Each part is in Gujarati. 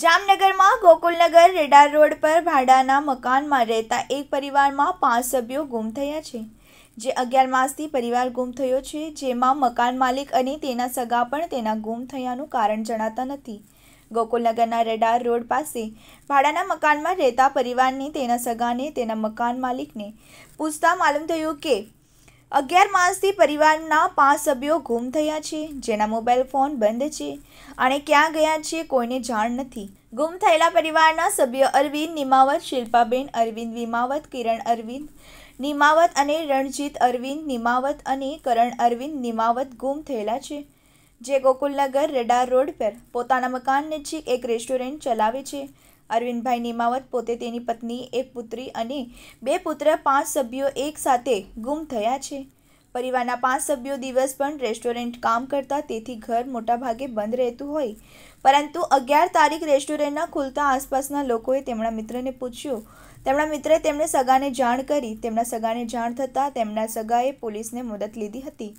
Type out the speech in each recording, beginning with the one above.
જામનગરમાં ગોકુલનગર રેડાર રોડ પર ભાડાના મકાનમાં રહેતા એક પરિવારમાં પાંચ સભ્યો ગુમ થયા છે જે અગિયાર માસથી પરિવાર ગુમ થયો છે જેમાં મકાન માલિક અને તેના સગા પણ તેના ગુમ થયાનું કારણ જણાતા નથી ગોકુલનગરના રેડાર રોડ પાસે ભાડાના મકાનમાં રહેતા પરિવારની તેના સગાને તેના મકાન માલિકને પૂછતા માલુમ થયું કે અગિયાર માસથી પરિવારના પાંચ સભ્યો ગુમ થયા છે જેના મોબાઈલ ફોન બંધ છે અને ક્યાં ગયા છે કોઈને જાણ નથી ગુમ થયેલા પરિવારના સભ્ય અરવિંદ નિમાવત શિલ્પાબેન અરવિંદ વિમાવત કિરણ અરવિંદ નિમાવત અને રણજીત અરવિંદ નિમાવત અને કરણ અરવિંદ નિમાવત ગુમ થયેલા છે જે ગોકુલનગર રેડાર રોડ પર પોતાના મકાન નજીક એક રેસ્ટોરન્ટ ચલાવે છે અરવિંદભાઈ નિમાવત પોતે તેની પત્ની એક પુત્રી અને બે પુત્ર પાંચ સભ્યો એક સાથે ગુમ થયા છે પરિવારના પાંચ સભ્યો દિવસ પણ રેસ્ટોરન્ટ કામ કરતા તેથી ઘર મોટાભાગે બંધ રહેતું હોય પરંતુ અગિયાર તારીખ રેસ્ટોરન્ટના ખુલતા આસપાસના લોકોએ તેમના મિત્રને પૂછ્યું તેમના મિત્રે તેમને સગાને જાણ કરી તેમના સગાને જાણ થતાં તેમના સગાએ પોલીસને મદદ લીધી હતી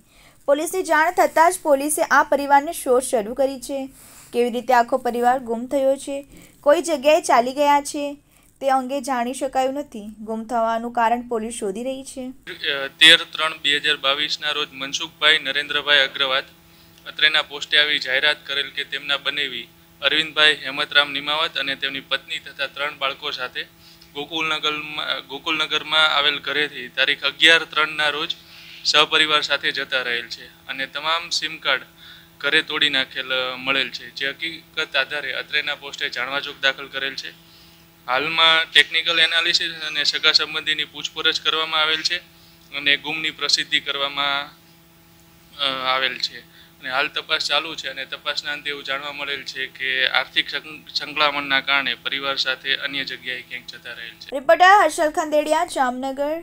પોલીસની જાણ થતાં જ પોલીસે આ પરિવારને શોધ શરૂ કરી છે કેવી રીતે આખો પરિવાર ગુમ થયો છે કોઈ જગ્યાએ ચાલી ગયા છે તે અંગે જાણી શકાયું નથી ગુમ થવાનું કારણ પોલીસ શોધી રહી છે તેર ત્રણ બે હજાર બાવીસના રોજ મનસુખભાઈ નરેન્દ્રભાઈ અગ્રવાલ અત્રેના પોસ્ટે આવી જાહેરાત કરેલ કે તેમના બનેવી અરવિંદભાઈ હેમતરામ નિમાવત અને તેમની પત્ની તથા ત્રણ બાળકો સાથે ગોકુલનગરમાં ગોકુલનગરમાં આવેલ ઘરેથી તારીખ અગિયાર ત્રણના રોજ સહપરિવાર સાથે જતા રહેલ છે અને તમામ સિમ કાર્ડ ઘરે તોડી નાખેલ મળેલ છે જે હકીકત આધારે અત્રેના પોસ્ટે જાણવાજોગ દાખલ કરેલ છે હાલમાં ટેકનિકલ એનાલિસિસ અને સગા સંબંધીની પૂછપરછ કરવામાં આવેલ છે અને ગુમની પ્રસિદ્ધિ કરવામાં આવેલ છે અને હાલ તપાસ ચાલુ છે અને તપાસના અંતે એવું જાણવા મળેલ છે કે આર્થિક સંકળામણના કારણે પરિવાર સાથે અન્ય જગ્યાએ ક્યાંક જતા રહેલ છે રિપોર્ટર હર્ષલ ખંદેડિયા જામનગર